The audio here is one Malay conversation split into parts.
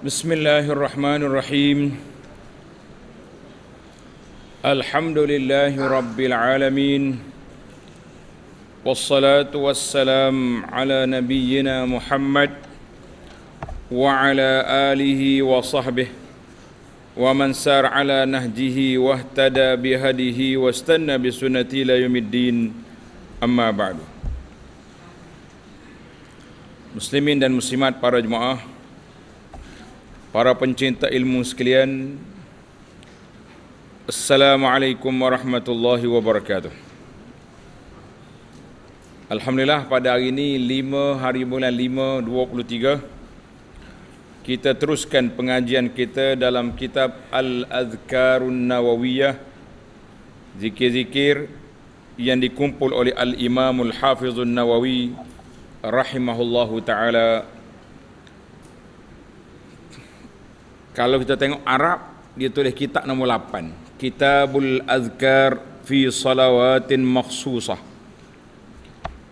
بسم الله الرحمن الرحيم الحمد لله رب العالمين والصلاة والسلام على نبينا محمد وعلى آله وصحبه ومن سار على نهجه واهتدى بهديه واستنى بسنته إلى يوم الدين أما بعد مسلمين dan muslimat para jemaah Para pencinta ilmu sekalian Assalamualaikum warahmatullahi wabarakatuh Alhamdulillah pada hari ini 5 hari bulan 5 23 kita teruskan pengajian kita dalam kitab Al-Adhkarun Nawawiyah zikir-zikir yang dikumpul oleh Al-Imamul Hafizun Nawawi rahimahullahu taala kalau kita tengok Arab dia tulis kitab nombor 8 Kitabul Azkar fi Salawatin Makhsusah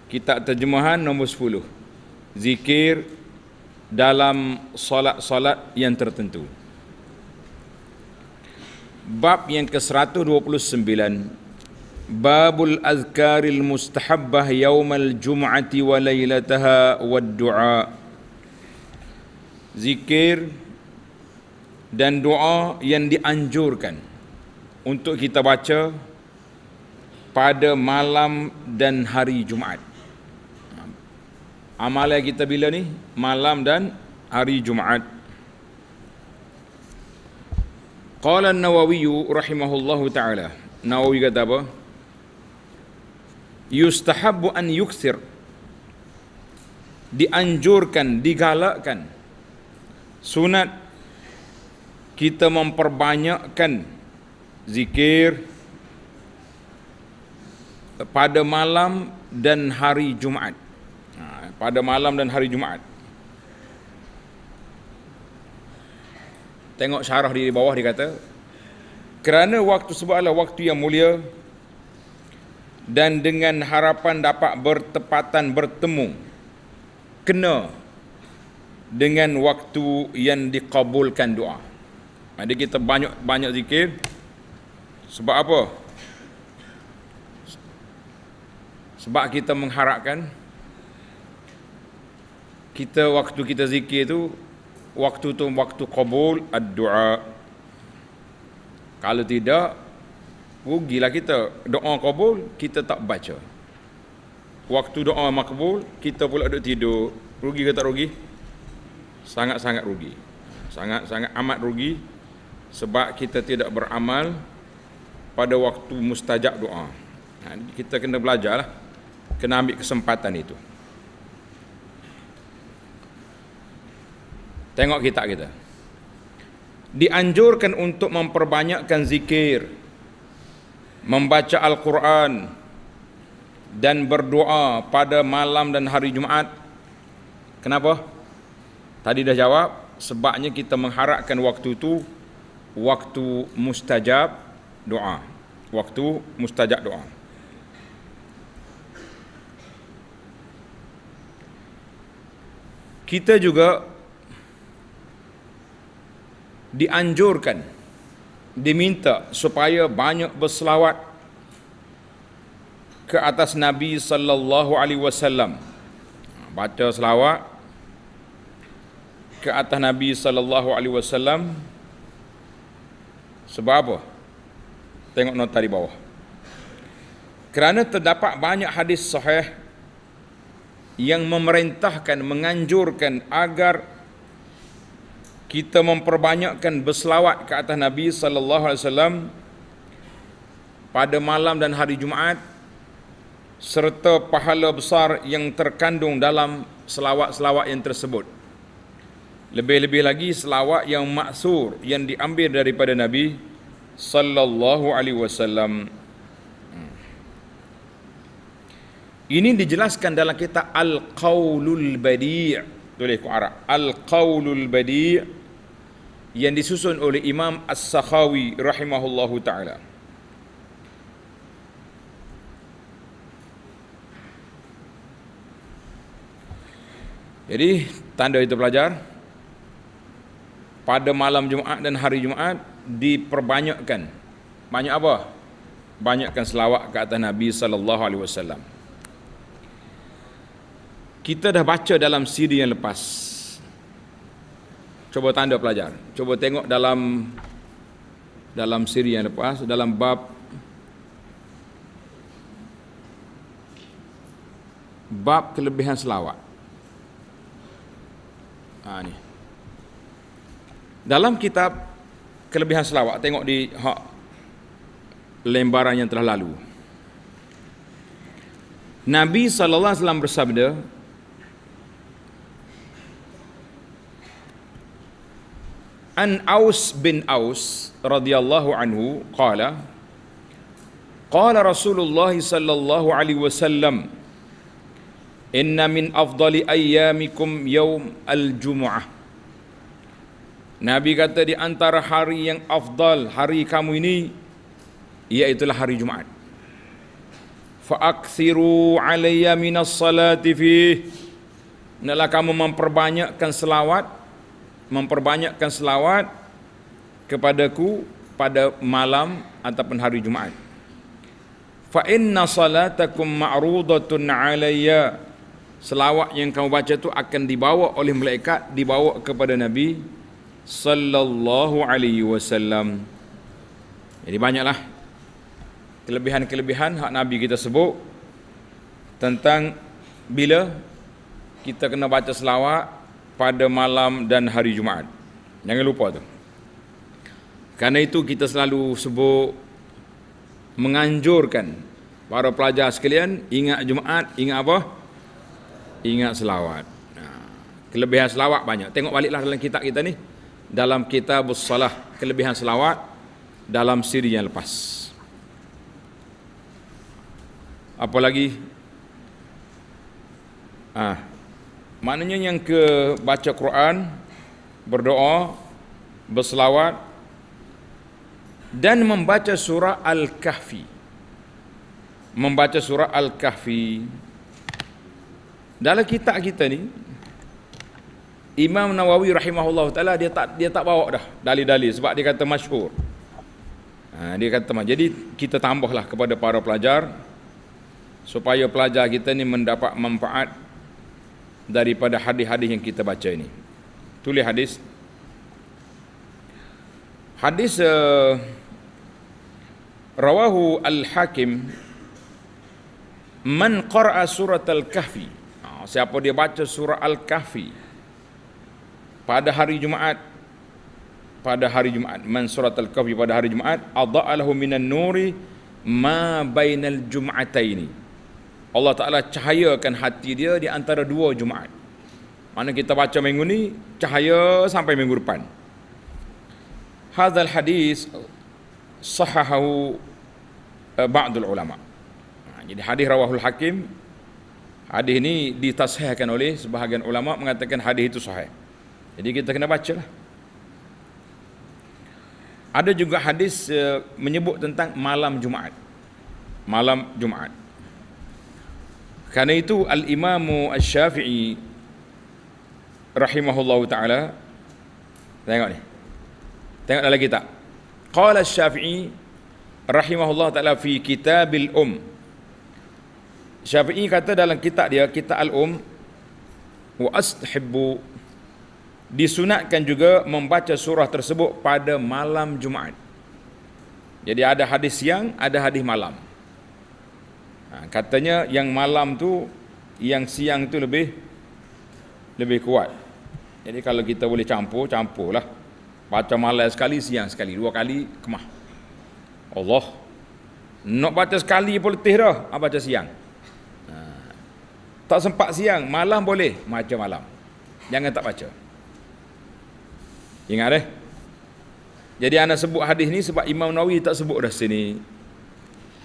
Kitab terjemahan nombor 10 Zikir dalam solat-solat yang tertentu Bab yang ke-129 Babul Azkaril Mustahabbah Yawmal Jum'ati wa Laylataha wa Dua Zikir dan doa yang dianjurkan untuk kita baca pada malam dan hari Jumaat. Amal yang kita bila ni? Malam dan hari Jumaat. Qala An-Nawawi rahimahullahu taala. Nawawi kata apa? Yustahabbu an yukthir. Dianjurkan, digalakkan. Sunat kita memperbanyakkan zikir pada malam dan hari Jumaat. Ha, pada malam dan hari Jumaat. Tengok syarah di bawah dia kata kerana waktu sebutlah waktu yang mulia dan dengan harapan dapat bertepatan bertemu kena dengan waktu yang dikabulkan doa. Jadi kita banyak-banyak zikir. Sebab apa? Sebab kita mengharapkan kita waktu kita zikir tu waktu tu waktu qabul ad Kalau tidak rugilah kita. Doa qabul kita tak baca. Waktu doa makbul kita pula duduk tidur. Rugi ke tak rugi? Sangat-sangat rugi. Sangat-sangat amat rugi sebab kita tidak beramal pada waktu mustajab doa. Ha, kita kena belajarlah, kena ambil kesempatan itu. Tengok kita kita. Dianjurkan untuk memperbanyakkan zikir, membaca Al-Quran dan berdoa pada malam dan hari Jumaat. Kenapa? Tadi dah jawab, sebabnya kita mengharapkan waktu itu waktu mustajab doa waktu mustajab doa kita juga dianjurkan diminta supaya banyak berselawat ke atas Nabi sallallahu alaihi wasallam baca selawat ke atas Nabi sallallahu alaihi wasallam sebab apa? Tengok nota di bawah. Kerana terdapat banyak hadis sahih yang memerintahkan, menganjurkan agar kita memperbanyakkan berselawat ke atas Nabi sallallahu alaihi wasallam pada malam dan hari Jumaat serta pahala besar yang terkandung dalam selawat-selawat yang tersebut. Lebih-lebih lagi selawat yang maksur yang diambil daripada Nabi sallallahu alaihi wasallam. Hmm. Ini dijelaskan dalam kitab Al-Qaulul Badi' tulis ku Arab. Al-Qaulul Badi' yang disusun oleh Imam As-Sakhawi rahimahullahu taala. Jadi tanda itu pelajar pada malam Jumaat dan hari Jumaat diperbanyakkan. Banyak apa? Banyakkan selawat ke atas Nabi sallallahu alaihi wasallam. Kita dah baca dalam siri yang lepas. Cuba tanda pelajar. Cuba tengok dalam dalam siri yang lepas dalam bab bab kelebihan selawat. Ah ha, ni dalam kitab kelebihan selawat tengok di hak lembaran yang telah lalu Nabi sallallahu alaihi wasallam bersabda An Aus bin Aus radhiyallahu anhu qala qala Rasulullah sallallahu alaihi wasallam Inna min afdali ayyamikum yawm al-jum'ah Nabi kata di antara hari yang afdal hari kamu ini ialah hari Jumaat. Fa'aksiru alayya minas salati fi Nalah kamu memperbanyakkan selawat Memperbanyakkan selawat Kepadaku pada malam ataupun hari Jumaat Fa inna salatakum ma'rudatun alayya Selawat yang kamu baca itu akan dibawa oleh malaikat Dibawa kepada Nabi sallallahu alaihi wasallam. Jadi banyaklah kelebihan-kelebihan hak Nabi kita sebut tentang bila kita kena baca selawat pada malam dan hari Jumaat. Jangan lupa tu. Karena itu kita selalu sebut menganjurkan para pelajar sekalian ingat Jumaat, ingat apa? Ingat selawat. Ha, kelebihan selawat banyak. Tengok baliklah dalam kitab kita ni dalam kitab salah kelebihan selawat dalam siri yang lepas apalagi ah maknanya yang ke baca Quran berdoa berselawat dan membaca surah Al-Kahfi membaca surah Al-Kahfi dalam kitab kita ni Imam Nawawi rahimahullah taala dia tak dia tak bawa dah dalil-dalil sebab dia kata masyhur. Ha, dia kata teman. Jadi kita tambahlah kepada para pelajar supaya pelajar kita ni mendapat manfaat daripada hadis-hadis yang kita baca ini. Tulis hadis. Hadis uh, rawahu al-Hakim man qara'a surat al-Kahfi. Ha, siapa dia baca surah al-Kahfi? pada hari Jumaat pada hari Jumaat man surat al-kahfi pada hari Jumaat adha'alahu minan nuri ma bainal jum'ataini Allah Ta'ala cahayakan hati dia di antara dua Jumaat mana kita baca minggu ni cahaya sampai minggu depan hadal hadis sahahu eh, ba'dul ulama ha, jadi hadis rawahul hakim hadis ini ditasihahkan oleh sebahagian ulama mengatakan hadis itu sahih jadi kita kena baca lah. Ada juga hadis eh, menyebut tentang malam Jumaat. Malam Jumaat. Karena itu Al-Imam Al-Syafi'i rahimahullahu taala tengok ni. Tengok dalam kitab. Qala Al-Syafi'i rahimahullahu taala fi Kitabil Um. Syafi'i kata dalam kitab dia, kitab Al-Um, wa astahibbu disunatkan juga membaca surah tersebut pada malam Jumaat. Jadi ada hadis siang, ada hadis malam. Ha, katanya yang malam tu yang siang tu lebih lebih kuat. Jadi kalau kita boleh campur, campurlah. Baca malam sekali, siang sekali, dua kali kemah. Allah nak baca sekali pun letih dah, ha, baca siang. Ha. Tak sempat siang, malam boleh, macam malam. Jangan tak baca. Ingat eh? Jadi anda sebut hadis ni sebab Imam Nawawi tak sebut dah sini.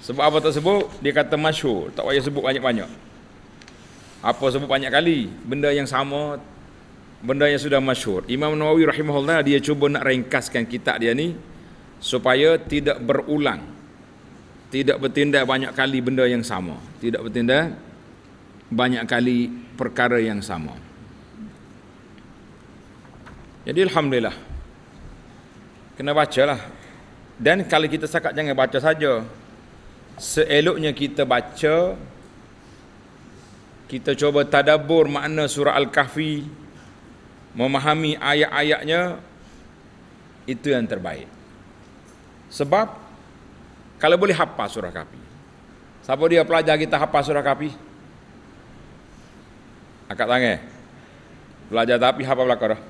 Sebab apa tak sebut? Dia kata masyur. Tak payah sebut banyak-banyak. Apa sebut banyak kali? Benda yang sama, benda yang sudah masyur. Imam Nawawi rahimahullah dia cuba nak ringkaskan kitab dia ni supaya tidak berulang. Tidak bertindak banyak kali benda yang sama. Tidak bertindak banyak kali perkara yang sama. Jadi Alhamdulillah Kena baca lah Dan kalau kita sakat jangan baca saja Seeloknya kita baca Kita cuba tadabur makna surah Al-Kahfi Memahami ayat-ayatnya Itu yang terbaik Sebab Kalau boleh hapa surah Al-Kahfi Siapa dia pelajar kita hafal surah Al-Kahfi Angkat tangan Belajar tapi hapa belakang dah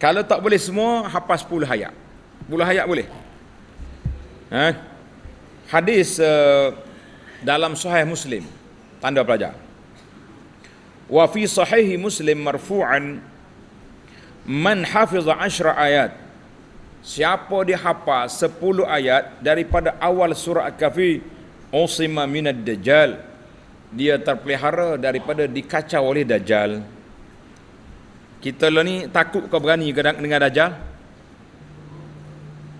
kalau tak boleh semua, hafaz puluh ayat. puluh ayat boleh. Ha? Eh? Hadis uh, dalam sahih Muslim. Tanda pelajar. Wa fi sahih Muslim marfu'an man hafiza ashra ayat. Siapa dia dihafaz 10 ayat daripada awal surah Al-Kahfi usima minad dajjal dia terpelihara daripada dikacau oleh dajjal. Kita lah ni takut kau berani dengan Dajjal.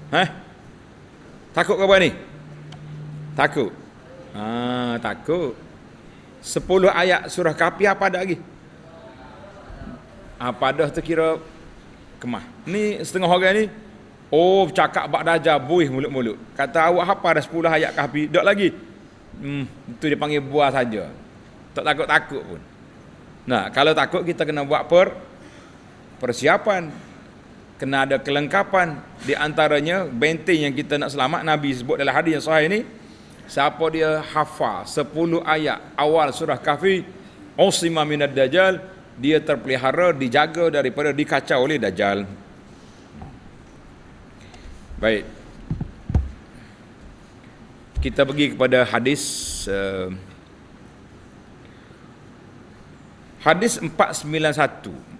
Hah? Takut kau berani? Takut. Ha, takut. Sepuluh ayat surah kapi apa ada lagi? Apa dah tu kira kemah. Ni setengah orang ni, oh cakap bak Dajjal, buih mulut-mulut. Kata awak apa ada sepuluh ayat kapi, tak lagi. Hmm, itu dia panggil buah saja. Tak takut-takut pun. Nah, kalau takut kita kena buat per, persiapan kena ada kelengkapan di antaranya benteng yang kita nak selamat Nabi sebut dalam hadis yang sahih ini siapa dia hafal 10 ayat awal surah kahfi usima minad dajjal dia terpelihara dijaga daripada dikacau oleh dajjal baik kita pergi kepada hadis uh, hadis 491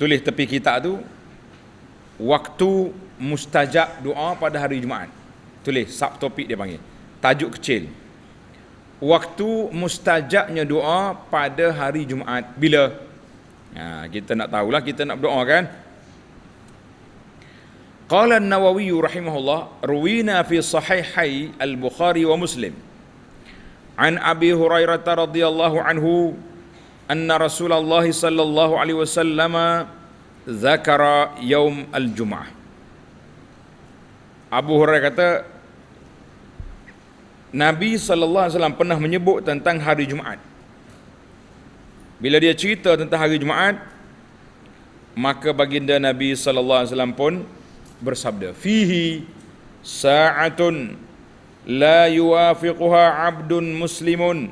tulis tepi kita tu waktu mustajab doa pada hari Jumaat. Tulis subtopik dia panggil. Tajuk kecil. Waktu mustajabnya doa pada hari Jumaat bila? Ha, kita nak tahulah kita nak berdoa kan. Qala An-Nawawi rahimahullah ruwina fi sahihai Al-Bukhari wa Muslim. An Abi Hurairah radhiyallahu anhu أن رسول الله صلى الله عليه وسلم ذكر يوم الجمعة أبو kata Nabi sallallahu alaihi wasallam pernah menyebut tentang hari Jumaat. Bila dia cerita tentang hari Jumaat, maka baginda Nabi sallallahu alaihi wasallam pun bersabda, "Fihi sa'atun la yuwafiquha 'abdun muslimun."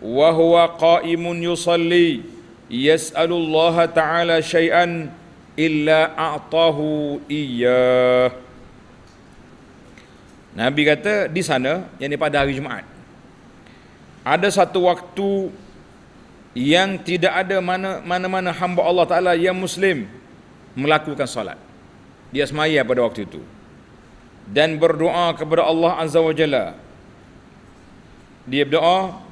wa huwa qa'imun yusalli yas'alu Allah ta'ala Shay'an illa a'tahu iya Nabi kata di sana yang pada hari Jumaat ada satu waktu yang tidak ada mana, mana-mana hamba Allah Ta'ala yang Muslim melakukan salat dia semaya pada waktu itu dan berdoa kepada Allah Azza wa Jalla dia berdoa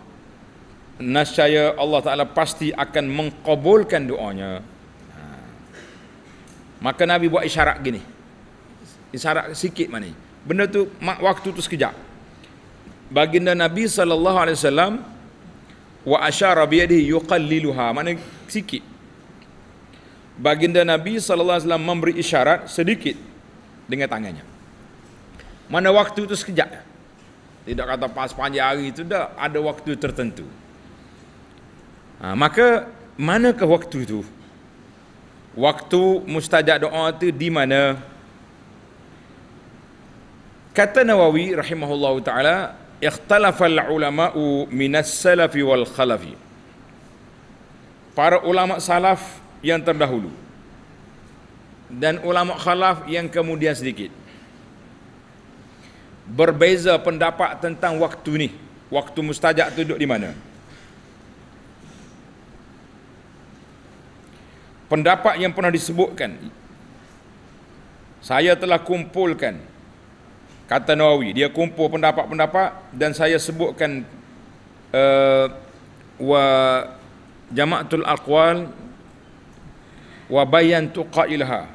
nascaya Allah Ta'ala pasti akan mengkabulkan doanya ha. maka Nabi buat isyarat gini isyarat sikit mana benda tu waktu tu sekejap baginda Nabi sallallahu alaihi wasallam wa asyara bi yuqalliluha mana sikit baginda Nabi sallallahu alaihi wasallam memberi isyarat sedikit dengan tangannya mana waktu tu sekejap tidak kata pas panjang hari itu dah ada waktu tertentu Ha, maka manakah waktu itu? Waktu mustajab doa itu di mana? Kata Nawawi rahimahullah ta'ala Ikhtalafal ulama'u min as salafi wal khalafi Para ulama salaf yang terdahulu Dan ulama khalaf yang kemudian sedikit Berbeza pendapat tentang waktu ni. Waktu mustajab itu duduk di mana? pendapat yang pernah disebutkan saya telah kumpulkan kata Nawawi dia kumpul pendapat-pendapat dan saya sebutkan uh, wa jama'atul aqwal wa bayantu qailha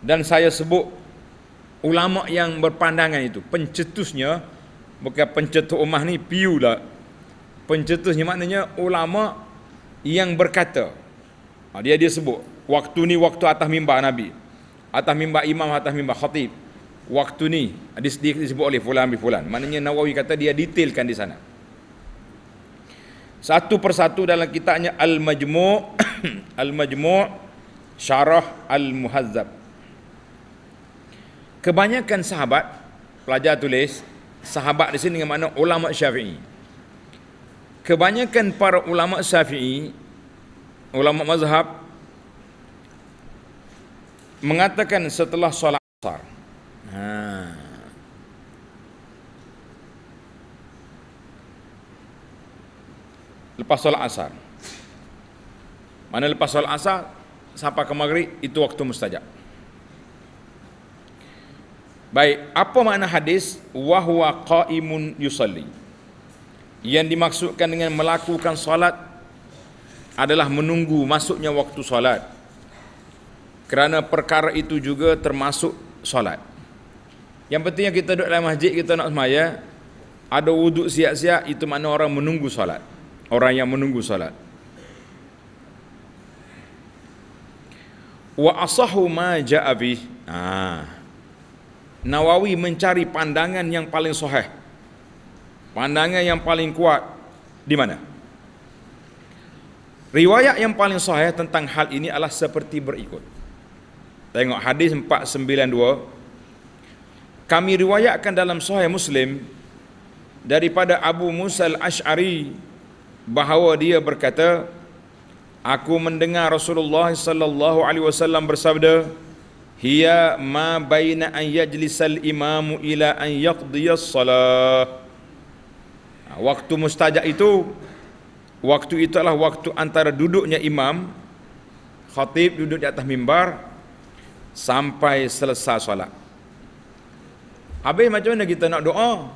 dan saya sebut ulama yang berpandangan itu pencetusnya bukan pencetus umah ni piulah pencetusnya maknanya ulama yang berkata Ha, dia dia sebut waktu ni waktu atas mimbar Nabi. Atas mimbar imam, atas mimbar khatib. Waktu ni ha, disebut oleh fulan bin fulan. Maknanya Nawawi kata dia detailkan di sana. Satu persatu dalam kitabnya Al-Majmu' Al-Majmu' Syarah Al-Muhazzab. Kebanyakan sahabat pelajar tulis sahabat di sini dengan makna ulama Syafi'i. Kebanyakan para ulama Syafi'i ulama mazhab mengatakan setelah solat asar. Ha. Lepas solat asar. Mana lepas solat asar sampai ke maghrib itu waktu mustajab. Baik, apa makna hadis wa huwa qaimun yusalli? Yang dimaksudkan dengan melakukan solat adalah menunggu masuknya waktu solat kerana perkara itu juga termasuk solat yang pentingnya kita duduk dalam masjid kita nak semaya ada wuduk siap-siap itu makna orang menunggu solat orang yang menunggu solat wa asahu ma ja'a ah. Nawawi mencari pandangan yang paling sahih pandangan yang paling kuat di mana Riwayat yang paling sahih tentang hal ini adalah seperti berikut. Tengok hadis 492. Kami riwayatkan dalam sahih Muslim daripada Abu Musa al-Ash'ari bahawa dia berkata, Aku mendengar Rasulullah sallallahu alaihi wasallam bersabda, "Hiya ma baina an yajlisal imamu ila an yaqdiya as-salah." Waktu mustajab itu Waktu itulah waktu antara duduknya imam khatib duduk di atas mimbar sampai selesai solat. Habis macam mana kita nak doa?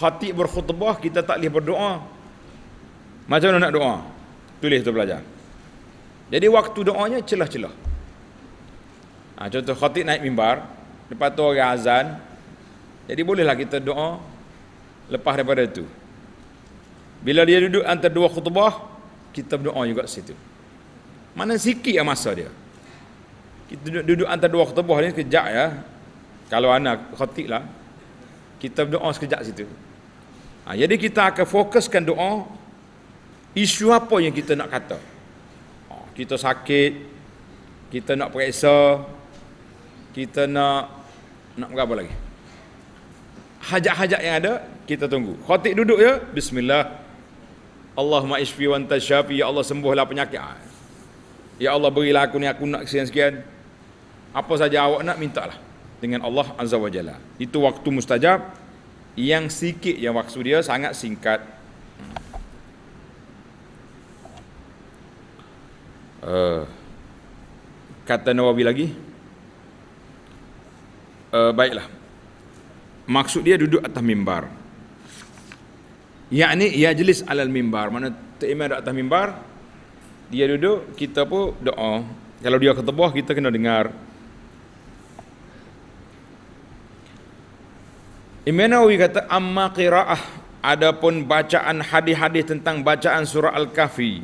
Khatib berkhutbah kita tak boleh berdoa. Macam mana nak doa? Tulis tu belajar. Jadi waktu doanya celah-celah. Ha, contoh khatib naik mimbar, lepas tu orang azan. Jadi bolehlah kita doa lepas daripada itu. Bila dia duduk antara dua khutbah, kita berdoa juga situ. Mana sikit yang masa dia. Kita duduk, duduk antara dua khutbah ni sekejap ya. Kalau anak khotik lah. Kita berdoa sekejap situ. Ha, jadi kita akan fokuskan doa isu apa yang kita nak kata. Ha, kita sakit, kita nak periksa, kita nak nak berapa lagi. Hajak-hajak yang ada, kita tunggu. Khotik duduk ya, bismillah. Allahumma isfi wa anta syafi ya Allah sembuhlah penyakit ah. ya Allah berilah aku ni aku nak sekian-sekian apa saja awak nak mintalah dengan Allah azza wa jalla itu waktu mustajab yang sikit yang waktu dia sangat singkat uh, kata Nawawi lagi uh, baiklah maksud dia duduk atas mimbar Yakni ia jelis alal mimbar. Mana imam di atas mimbar, dia duduk, kita pun doa. Kalau dia ketebah, kita kena dengar. Imam Nawawi kata, Amma qira'ah. Adapun bacaan hadis-hadis tentang bacaan surah Al-Kahfi.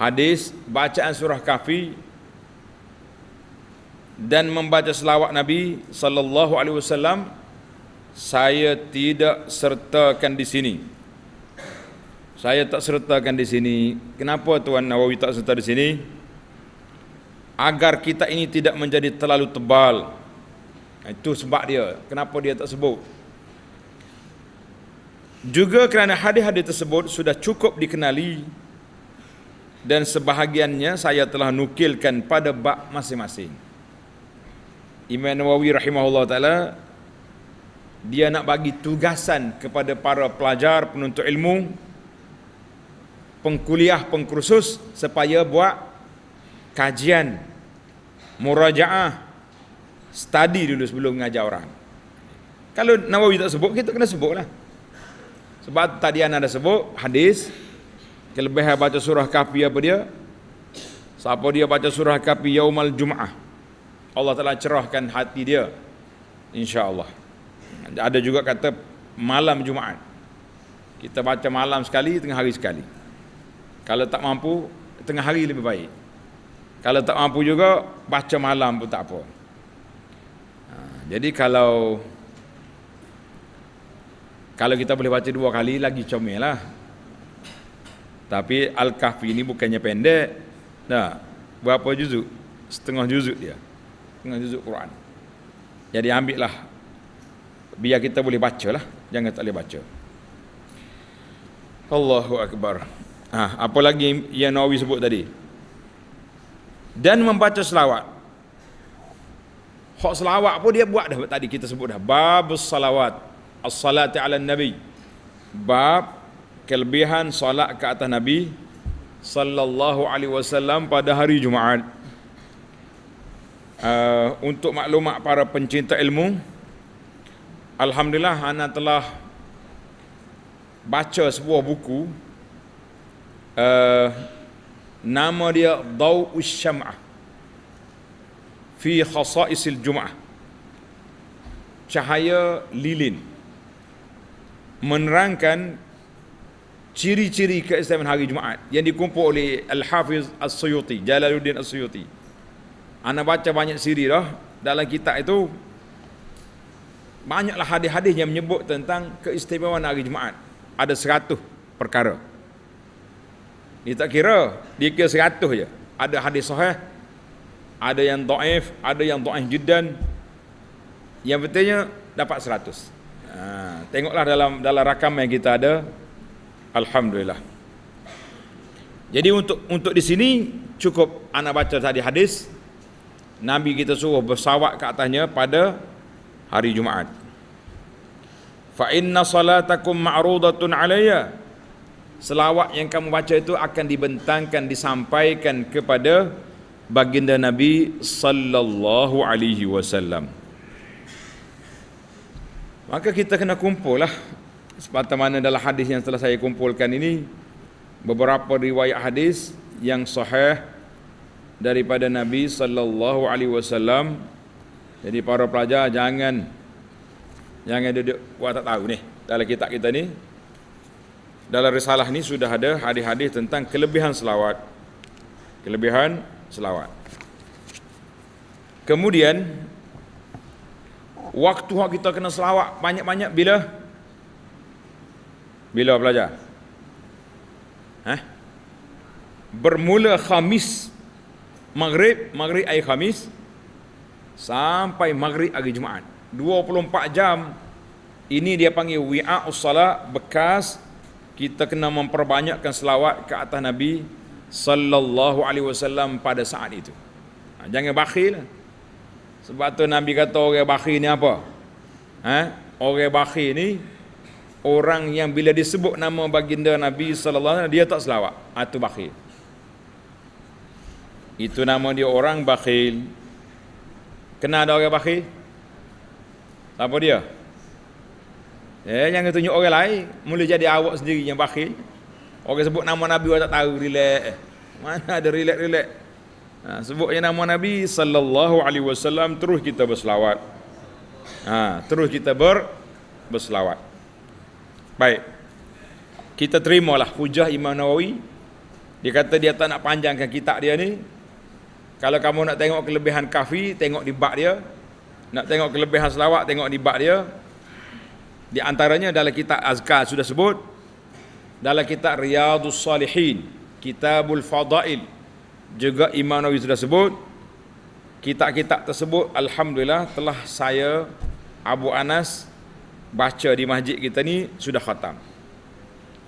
Hadis bacaan surah Kahfi dan membaca selawat Nabi sallallahu alaihi wasallam saya tidak sertakan di sini. Saya tak sertakan di sini. Kenapa Tuan Nawawi tak serta di sini? Agar kita ini tidak menjadi terlalu tebal. Itu sebab dia. Kenapa dia tak sebut? Juga kerana hadis-hadis tersebut sudah cukup dikenali dan sebahagiannya saya telah nukilkan pada bab masing-masing. Imam Nawawi rahimahullah taala dia nak bagi tugasan kepada para pelajar penuntut ilmu pengkuliah pengkursus supaya buat kajian murajaah study dulu sebelum mengajar orang kalau Nawawi tak sebut kita kena sebutlah sebab tadi anda ada sebut hadis kelebihan baca surah kafi apa dia siapa dia baca surah kafi yaumal jumaah Allah telah cerahkan hati dia insyaallah ada juga kata malam Jumaat. Kita baca malam sekali, tengah hari sekali. Kalau tak mampu, tengah hari lebih baik. Kalau tak mampu juga, baca malam pun tak apa. Ha, jadi kalau kalau kita boleh baca dua kali, lagi comel lah. Tapi Al-Kahfi ini bukannya pendek. Nah, berapa juzuk? Setengah juzuk dia. Setengah juzuk Quran. Jadi ambillah biar kita boleh baca lah jangan tak boleh baca Allahu Akbar ha, apa lagi yang Nawawi sebut tadi dan membaca selawat Hak selawat pun dia buat dah tadi kita sebut dah bab salawat as-salati ala nabi bab kelebihan solat ke atas nabi sallallahu alaihi wasallam pada hari jumaat uh, untuk maklumat para pencinta ilmu Alhamdulillah Ana telah baca sebuah buku uh, nama dia Dau Ushama fi Khasaisil Jum'ah Cahaya Lilin menerangkan ciri-ciri keistimewaan hari Jumaat yang dikumpul oleh Al-Hafiz As-Suyuti, Jalaluddin As-Suyuti. Ana baca banyak siri dah dalam kitab itu banyaklah hadis-hadis yang menyebut tentang keistimewaan hari Jumaat. Ada seratus perkara. Ni tak kira, dia kira seratus je. Ada hadis sahih, ada yang do'if, ada yang do'if judan. Yang pentingnya, dapat seratus. Ha, tengoklah dalam dalam rakam yang kita ada. Alhamdulillah. Jadi untuk untuk di sini, cukup anak baca tadi hadis. Nabi kita suruh bersawak ke atasnya pada hari Jumaat. Fa inna salatakum ma'rudatun alayya. Selawat yang kamu baca itu akan dibentangkan disampaikan kepada baginda Nabi sallallahu alaihi wasallam. Maka kita kena kumpullah sepatah mana dalam hadis yang telah saya kumpulkan ini beberapa riwayat hadis yang sahih daripada Nabi sallallahu alaihi wasallam jadi para pelajar jangan jangan duduk buat tak tahu ni. Dalam kitab kita ni dalam risalah ni sudah ada hadis-hadis tentang kelebihan selawat. Kelebihan selawat. Kemudian waktu hak kita kena selawat banyak-banyak bila bila pelajar? Hah? Bermula khamis maghrib, maghrib ay khamis, sampai maghrib hari Jumaat. 24 jam ini dia panggil wi'a'us salat bekas kita kena memperbanyakkan selawat ke atas Nabi sallallahu alaihi wasallam pada saat itu. Ha, jangan bakhil. Sebab tu Nabi kata orang bakhil ni apa? Ha? Orang bakhil ni orang yang bila disebut nama baginda Nabi sallallahu alaihi wasallam dia tak selawat. Ha, itu bakhil. Itu nama dia orang bakhil. Kenal ada orang bakhil siapa dia eh jangan tunjuk orang lain mula jadi awak sendiri yang bakhil orang sebut nama nabi orang tak tahu relax eh, mana ada relax-relax ha, sebut nama nabi sallallahu alaihi wasallam terus kita berselawat ha, terus kita ber berselawat baik kita terimalah hujah imam nawawi dia kata dia tak nak panjangkan kitab dia ni kalau kamu nak tengok kelebihan kafi, tengok di bab dia. Nak tengok kelebihan selawat, tengok di bab dia. Di antaranya dalam kitab Azkar sudah sebut. Dalam kitab Riyadus Salihin, Kitabul Fadail. Juga Imam Nawawi sudah sebut. Kitab-kitab tersebut alhamdulillah telah saya Abu Anas baca di masjid kita ni sudah khatam.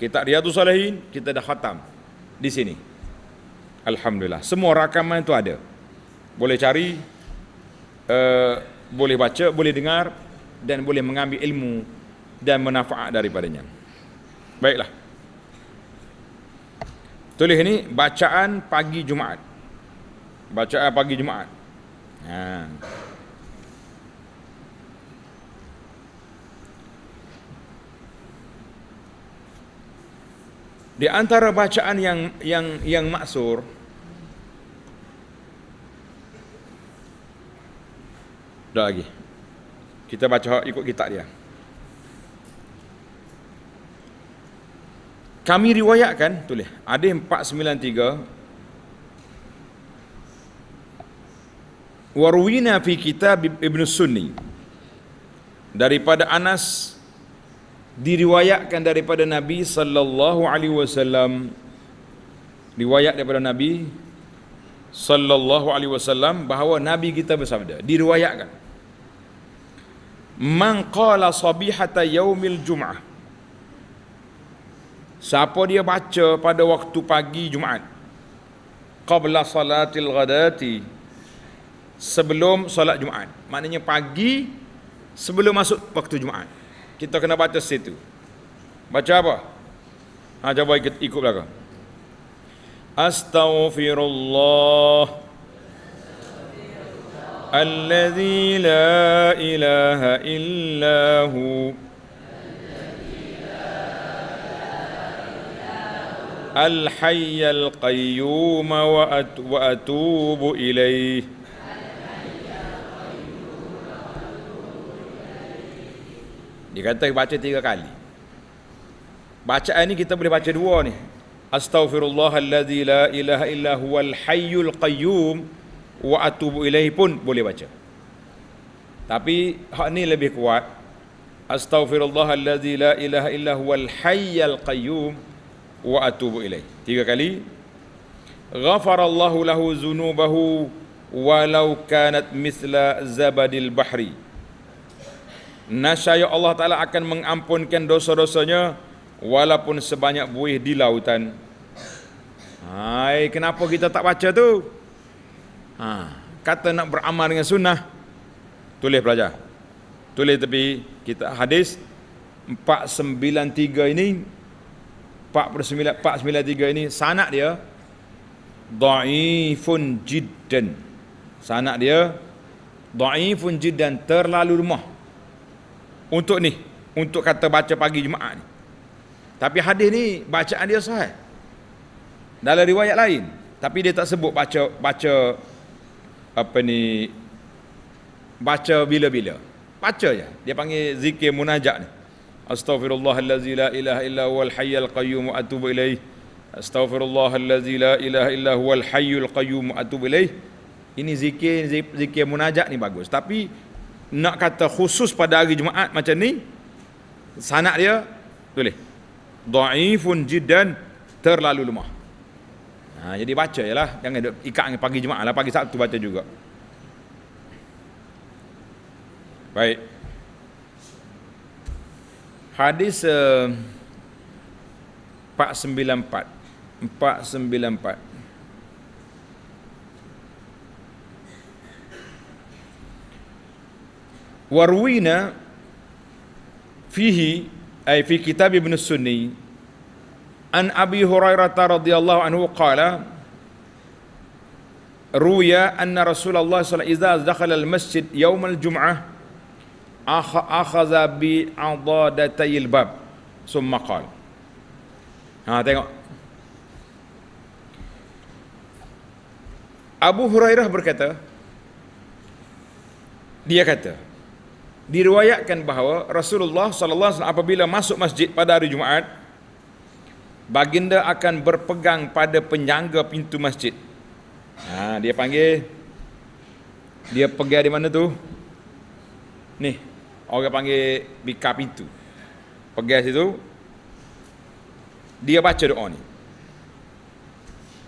Kitab Riyadus Salihin kita dah khatam di sini. Alhamdulillah Semua rakaman itu ada Boleh cari uh, Boleh baca, boleh dengar Dan boleh mengambil ilmu Dan manfaat daripadanya Baiklah Tulis ini Bacaan pagi Jumaat Bacaan pagi Jumaat Haa di antara bacaan yang yang yang maksur Dah lagi. Kita baca ikut kitab dia. Kami riwayatkan, tulis. Hadis 493. Warwina fi kitab ibnu Sunni. Daripada Anas diriwayatkan daripada Nabi sallallahu alaihi wasallam riwayat daripada Nabi sallallahu alaihi wasallam bahawa Nabi kita bersabda diriwayatkan man qala sabihata yaumil jumaah siapa dia baca pada waktu pagi Jumaat qabla salatil ghadati sebelum solat Jumaat maknanya pagi sebelum masuk waktu Jumaat kita kena baca situ. Baca apa? Ha, cuba ikut, ikut belakang. Astaghfirullah. Alladhi la ilaha illa hu. al qayyuma wa, at wa atubu ilayh. Dia kata baca tiga kali. Bacaan ni kita boleh baca dua ni. Astaghfirullahalladzi la ilaha illa huwal hayyul qayyum wa atubu ilaihi pun boleh baca. Tapi hak ni lebih kuat. Astaghfirullahalladzi la ilaha illa huwal hayyul qayyum wa atubu ilaihi. Tiga kali. Ghafarallahu lahu dzunubahu walau kanat mithla zabadil bahri nasyaya Allah Ta'ala akan mengampunkan dosa-dosanya walaupun sebanyak buih di lautan. Hai, kenapa kita tak baca tu? Ha, kata nak beramal dengan sunnah. Tulis pelajar. Tulis tapi kita hadis 493 ini 493 ini sanad dia dhaifun jiddan. Sanad dia dhaifun jiddan terlalu rumah untuk ni untuk kata baca pagi Jumaat ni tapi hadis ni bacaan dia sahih dalam riwayat lain tapi dia tak sebut baca baca apa ni baca bila-bila baca je dia panggil zikir munajat ni astaghfirullahalazi la ilaha illa huwal hayyul qayyum wa atubu ilaih astaghfirullahalazi la ilaha illa huwal hayyul qayyum wa atubu ilaih ini zikir zikir munajat ni bagus tapi nak kata khusus pada hari Jumaat macam ni sanak dia boleh da'ifun jiddan terlalu lemah ha, jadi baca je lah jangan ikat dengan pagi Jumaat lah pagi Sabtu baca juga baik hadis uh, 494 494 وروينا فيه أي في كتاب ابن السني أن أبي هريرة رضي الله عنه قال روي أن رسول الله صلى الله عليه وسلم إذا دخل المسجد يوم الجمعة أخذ بعضادتي الباب ثم قال ها tengok Abu Hurairah berkata dia kata diriwayatkan bahawa Rasulullah sallallahu alaihi wasallam apabila masuk masjid pada hari Jumaat baginda akan berpegang pada penyangga pintu masjid. Ha, dia panggil dia pergi di mana tu? Ni, orang panggil bika pintu. Pergi situ dia baca doa ni.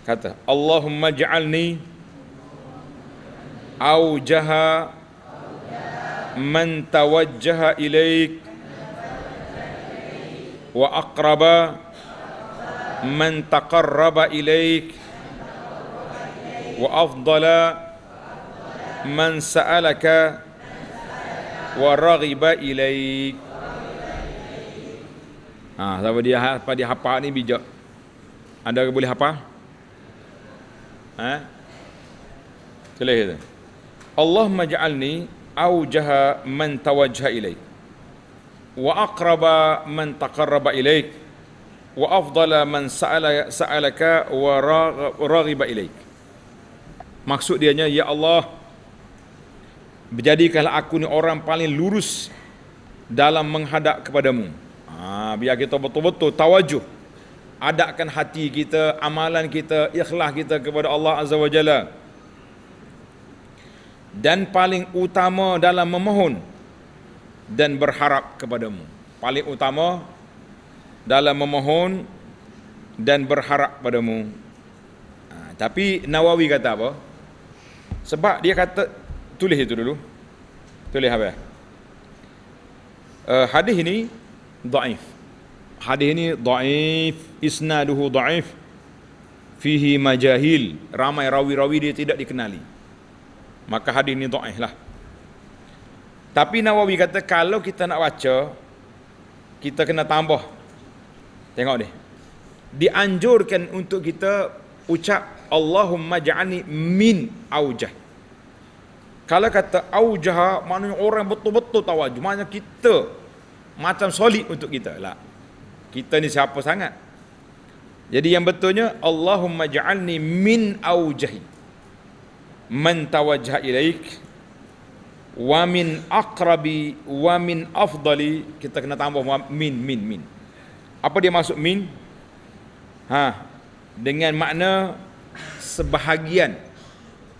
Kata, "Allahumma ja'alni aujaha man tawajjaha ilaik wa aqraba man taqarraba ilaik wa afdala man sa'alaka wa raghiba ilaik ha siapa dia ha, apa dia apa ni bijak anda boleh apa ha boleh Allahumma ja'alni awjaha man tawajjaha ilaik wa aqraba man taqarraba ilaik wa afdala man sa'ala sa'alaka wa raghiba ilaik maksud dianya ya Allah berjadikanlah aku ni orang paling lurus dalam menghadap kepadamu ha, biar kita betul-betul tawajuh adakan hati kita amalan kita ikhlas kita kepada Allah azza wajalla dan paling utama dalam memohon dan berharap kepadamu paling utama dalam memohon dan berharap padamu ha, tapi Nawawi kata apa sebab dia kata tulis itu dulu tulis apa uh, hadis ini daif hadis ini daif isnaduhu daif fihi majahil ramai rawi-rawi dia tidak dikenali maka hadis ni dhaif lah tapi Nawawi kata kalau kita nak baca kita kena tambah tengok ni dianjurkan untuk kita ucap Allahumma ja'ani min aujah kalau kata aujah maknanya orang betul-betul tawaju maknanya kita macam solid untuk kita lah kita ni siapa sangat jadi yang betulnya Allahumma ja'alni min aujahi man tawajjaha ilaik wa min aqrabi wa min afdali kita kena tambah min min min apa dia maksud min ha dengan makna sebahagian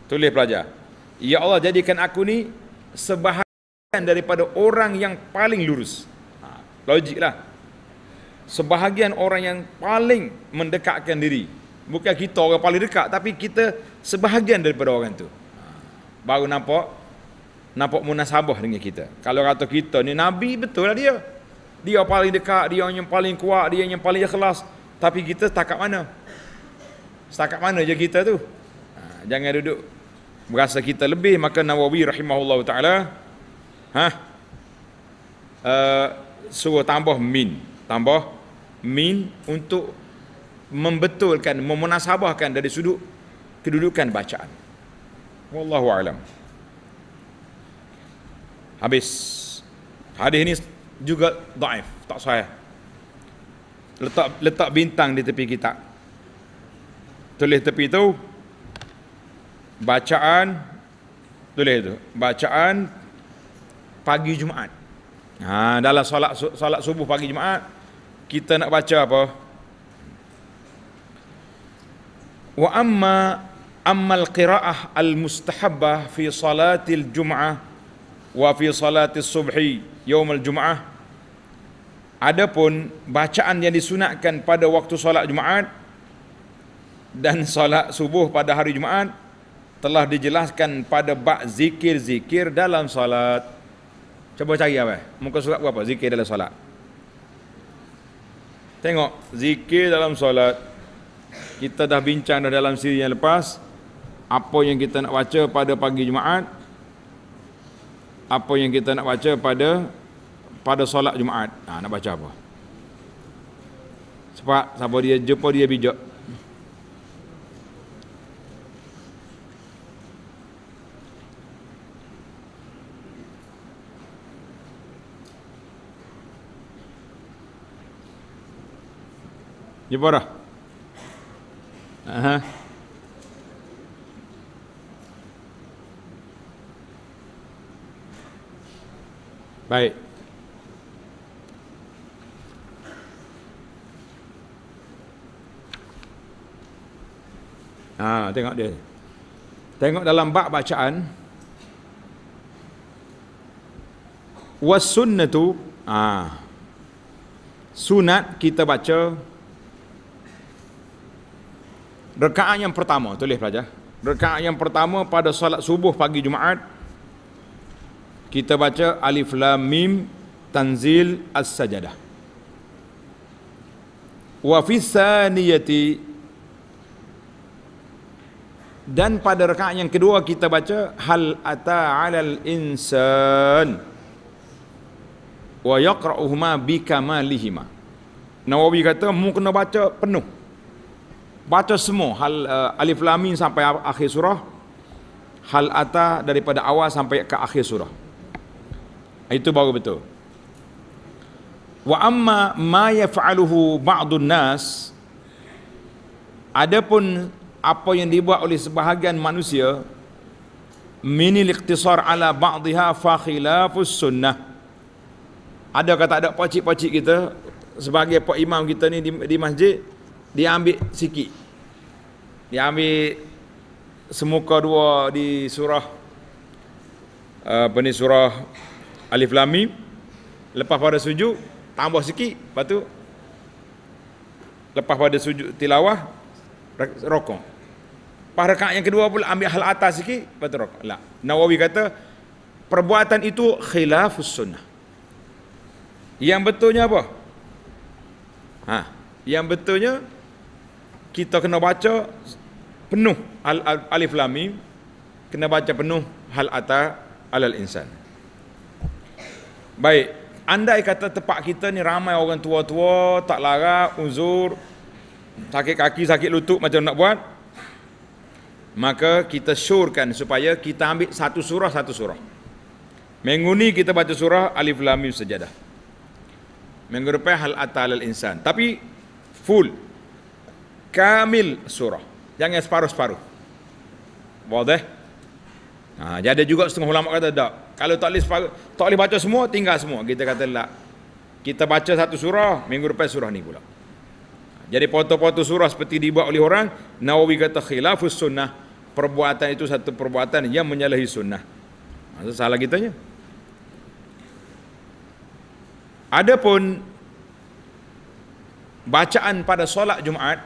tulis pelajar ya Allah jadikan aku ni sebahagian daripada orang yang paling lurus ha logiklah sebahagian orang yang paling mendekatkan diri bukan kita orang paling dekat tapi kita sebahagian daripada orang tu baru nampak nampak munasabah dengan kita kalau kata kita ni nabi betul lah dia dia paling dekat dia yang paling kuat dia yang paling ikhlas tapi kita tak kat mana tak kat mana je kita tu ha, jangan duduk berasa kita lebih maka Nawawi rahimahullah ta'ala ha? Uh, suruh tambah min tambah min untuk membetulkan memunasabahkan dari sudut kedudukan bacaan wallahu alam habis hadis ini juga daif tak sahih letak letak bintang di tepi kita tulis tepi tu bacaan tulis itu bacaan pagi Jumaat ha, dalam solat solat subuh pagi Jumaat kita nak baca apa Wa amma amma al-qira'ah al-mustahabbah fi salatil al-jum'ah wa fi salati subhi yaum al-jum'ah. Adapun bacaan yang disunatkan pada waktu solat Jumaat dan solat subuh pada hari Jumaat telah dijelaskan pada bak zikir-zikir dalam salat. Cuba cari apa? Muka surat berapa zikir dalam salat. Tengok zikir dalam salat kita dah bincang dah dalam siri yang lepas apa yang kita nak baca pada pagi Jumaat apa yang kita nak baca pada pada solat Jumaat ha, nak baca apa sebab siapa dia jumpa dia bijak Jumpa dah. Aha. Baik. Ha, tengok dia. Tengok dalam bab bacaan. Was sunnatu. Ah. Ha. Sunat kita baca Rekaan yang pertama, tulis pelajar. Rekaan yang pertama pada solat subuh pagi Jumaat kita baca alif lam mim tanzil as-sajadah. Wa fi saniyati dan pada rekaan yang kedua kita baca hal ata alal insan wa yaqra'uhuma bikamalihima. Nawawi kata mu kena baca penuh baca semua hal uh, alif lam mim sampai akhir surah hal ata daripada awal sampai ke akhir surah itu baru betul wa amma ma yaf'aluhu ba'dun nas adapun apa yang dibuat oleh sebahagian manusia mini iqtisar ala ba'dihha fa khilafus sunnah ada kata ada pacik-pacik kita sebagai pak imam kita ni di, di masjid dia ambil sikit dia ambil semuka dua di surah eh, apa ni surah alif Lami, mim lepas pada suju tambah sikit lepas tu lepas pada suju tilawah rokok pas rakaat yang kedua pula ambil hal atas sikit lepas tu rokok lah nawawi kata perbuatan itu khilafus sunnah yang betulnya apa ha yang betulnya kita kena baca penuh al alif lam mim kena baca penuh hal ata alal insan baik andai kata tempat kita ni ramai orang tua-tua tak larat uzur sakit kaki sakit lutut macam nak buat maka kita syurkan supaya kita ambil satu surah satu surah Menguni kita baca surah alif lam mim sajadah minggu hal ata alal insan tapi full kamil surah. Jangan separuh-separuh. Boleh? Ha, jadi juga setengah ulama kata tak. Kalau tak boleh, tak boleh baca semua, tinggal semua. Kita kata tak. Lah, kita baca satu surah, minggu depan surah ni pula. Ha, jadi foto-foto surah seperti dibuat oleh orang, Nawawi kata khilafus sunnah. Perbuatan itu satu perbuatan yang menyalahi sunnah. Masa ha, salah nya. Adapun bacaan pada solat Jumaat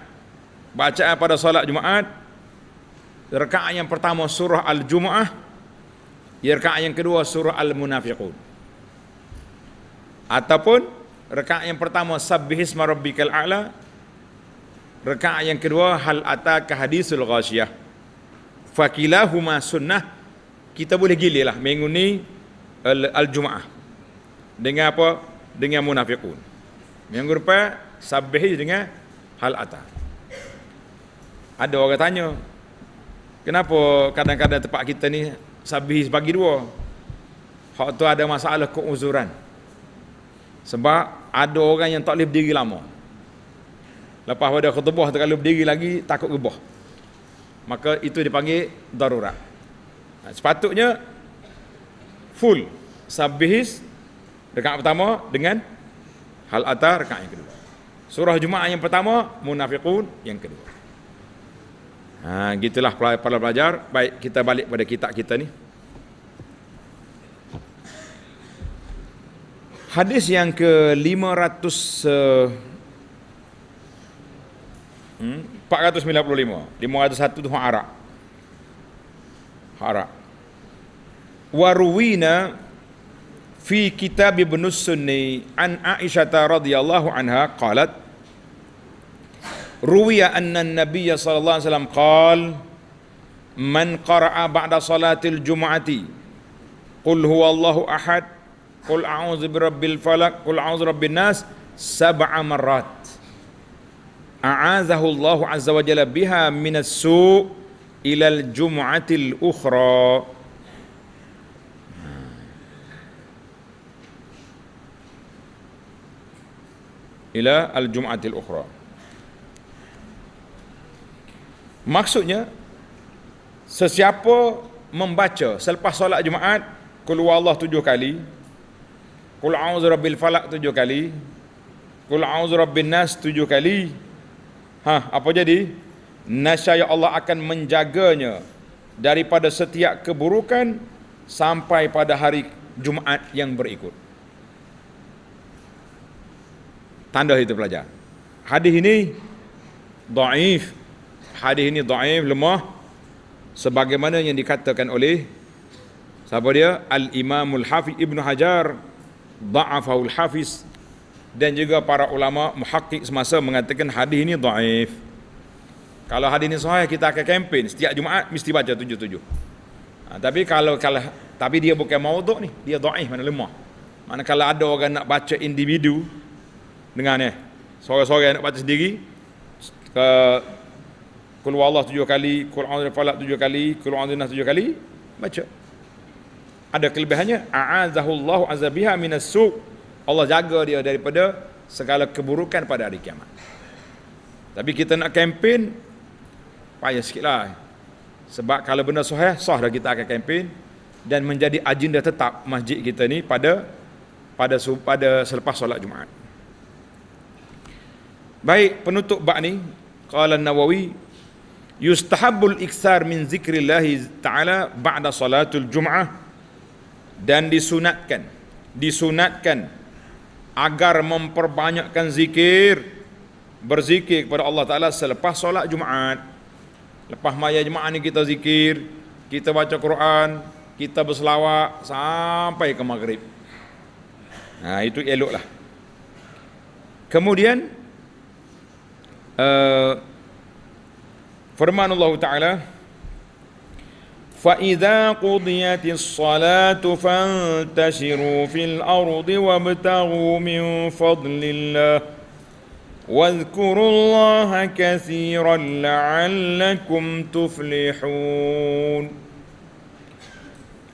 bacaan pada solat Jumaat rakaat yang pertama surah Al-Jumuah rakaat yang kedua surah Al-Munafiqun ataupun rakaat yang pertama Sabihis marabbikal a'la rakaat yang kedua hal ataka hadisul ghasyah fakilahuma sunnah kita boleh gililah minggu ni al-jumaah dengan apa dengan munafiqun minggu depan subbihis dengan hal ataka ada orang tanya kenapa kadang-kadang tempat kita ni sabis bagi dua hak tu ada masalah keuzuran sebab ada orang yang tak boleh berdiri lama lepas pada khutbah tu kalau berdiri lagi takut rebah maka itu dipanggil darurat sepatutnya full sabihis rekaan pertama dengan hal atar rekaan yang kedua surah jumaat yang pertama munafiqun yang kedua Ha, gitulah para pelajar. Baik, kita balik pada kitab kita ni. Hadis yang ke 500 uh, hmm, 495. 501 tu Arab. Arab. Warwina fi kitab ibnu Sunni an Aisyah radhiyallahu anha qalat روي أن النبي صلى الله عليه وسلم قال من قرأ بعد صلاة الجمعة قل هو الله أحد قل أعوذ برب الفلق قل أعوذ برب الناس سبع مرات أعاذه الله عز وجل بها من السوء إلى الجمعة الأخرى إلى الجمعة الأخرى Maksudnya sesiapa membaca selepas solat Jumaat Qul Allah tujuh kali Qul a'udzu rabbil Falak tujuh kali Qul a'udzu rabbin nas tujuh kali Ha apa jadi nasya Allah akan menjaganya daripada setiap keburukan sampai pada hari Jumaat yang berikut tanda itu pelajar hadis ini daif hadis ini daif lemah sebagaimana yang dikatakan oleh siapa dia al imamul hafiz ibnu hajar da'afahu al hafiz dan juga para ulama muhakkik semasa mengatakan hadis ini daif kalau hadis ini sahih kita akan kempen setiap jumaat mesti baca tujuh-tujuh ha, tapi kalau kalau tapi dia bukan mauduk ni dia daif mana lemah mana kalau ada orang nak baca individu dengan ni eh, sore-sore nak baca sendiri ke Kul Allah tujuh kali, Kul Anzir Falak tujuh kali, Kul Anzir Nas tujuh kali, baca. Ada kelebihannya, A'azahullahu azabiha minas suq. Allah jaga dia daripada segala keburukan pada hari kiamat. Tapi kita nak kempen, payah sikitlah. Sebab kalau benda sahih, sah dah kita akan kempen dan menjadi agenda tetap masjid kita ni pada pada pada selepas solat Jumaat. Baik, penutup bab ni qala nawawi Yustahabul iksar min zikrillahi ta'ala ba'da salatul jum'ah dan disunatkan disunatkan agar memperbanyakkan zikir berzikir kepada Allah Ta'ala selepas solat Jumaat lepas maya Jumaat ni kita zikir kita baca Quran kita berselawat sampai ke Maghrib nah, ha, itu eloklah kemudian uh, Firman Allah Ta'ala فَإِذَا قُضِيَتِ الصَّلَاةُ فَانْتَشِرُوا فِي الْأَرْضِ وَابْتَغُوا مِنْ فَضْلِ اللَّهِ وَاذْكُرُوا اللَّهَ كَثِيرًا لَعَلَّكُمْ تُفْلِحُونَ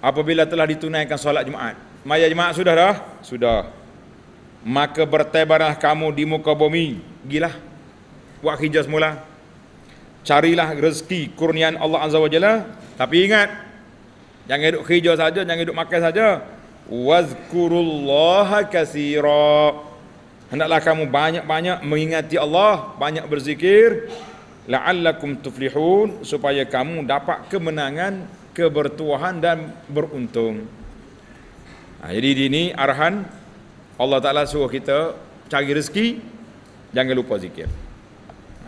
Apabila telah ditunaikan solat Jumaat. Maya Jumaat sudah dah? Sudah. Maka bertebarlah kamu di muka bumi. Gila? Buat hijau semula carilah rezeki kurnian Allah Azza wa Jalla tapi ingat jangan duduk kerja saja jangan duduk makan saja wazkurullaha kasira hendaklah kamu banyak-banyak mengingati Allah banyak berzikir la'allakum tuflihun supaya kamu dapat kemenangan kebertuahan dan beruntung nah, ha, jadi di ini arahan Allah Ta'ala suruh kita cari rezeki jangan lupa zikir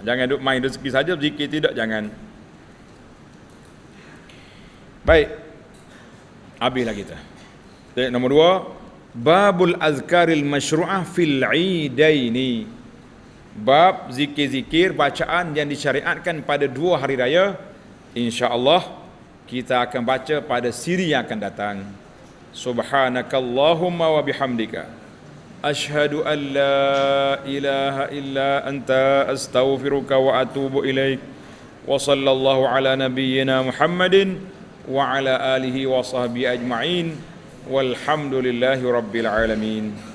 Jangan duk main rezeki saja berzikir tidak jangan. Baik. Habislah kita. Tek nombor dua Babul azkaril masyru'ah fil idaini. Bab zikir-zikir bacaan yang disyariatkan pada dua hari raya. Insya-Allah kita akan baca pada siri yang akan datang. Subhanakallahumma wa bihamdika. أشهد أن لا إله إلا أنت أستغفرك وأتوب إليك وصلى الله على نبينا محمد وعلى آله وصحبه أجمعين والحمد لله رب العالمين